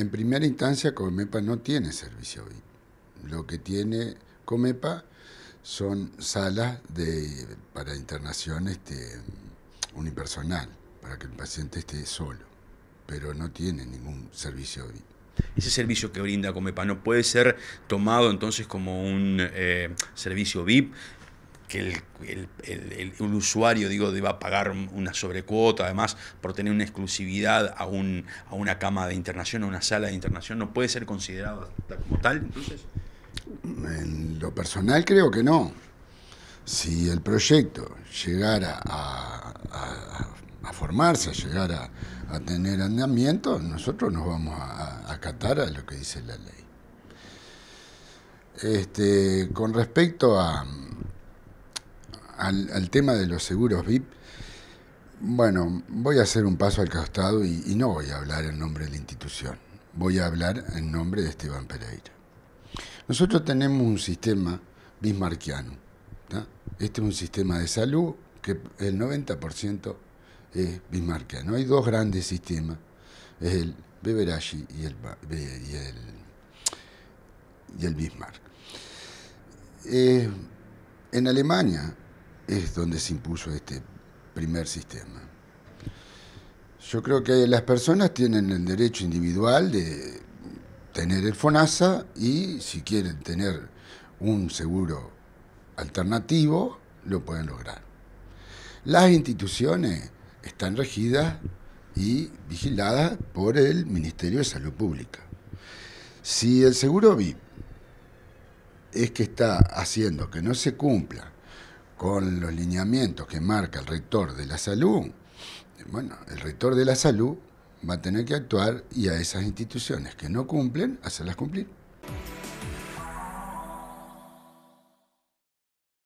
En primera instancia, Comepa no tiene servicio VIP. Lo que tiene Comepa son salas de, para internación este, unipersonal, para que el paciente esté solo, pero no tiene ningún servicio VIP. Ese servicio que brinda Comepa no puede ser tomado entonces como un eh, servicio VIP que el, usuario digo, deba pagar una sobrecuota, además, por tener una exclusividad a, un, a una cama de internación, a una sala de internación, ¿no puede ser considerado como tal En lo personal creo que no. Si el proyecto llegara a, formarse, a formarse, a tener andamiento, nosotros nos vamos a acatar a lo que dice la ley. Este, con respecto a, al, tema de los seguros VIP, bueno, voy a hacer un paso al costado y, no voy a hablar en nombre de la institución, voy a hablar en nombre de Esteban Pereira. Nosotros tenemos un sistema bismarquiano. Este es un sistema de salud que el 90% es bismarquiano. Hay dos grandes sistemas, es el Beverashi y el, y el, y el Bismarck. Eh, en Alemania es donde se impuso este primer sistema. Yo creo que las personas tienen el derecho individual de tener el FONASA y si quieren tener un seguro alternativo, lo pueden lograr. Las instituciones están regidas y vigiladas por el Ministerio de Salud Pública. Si el seguro VIP es que está haciendo que no se cumpla con los lineamientos que marca el rector de la salud, bueno, el rector de la salud va a tener que actuar y a esas instituciones que no cumplen, hacerlas cumplir.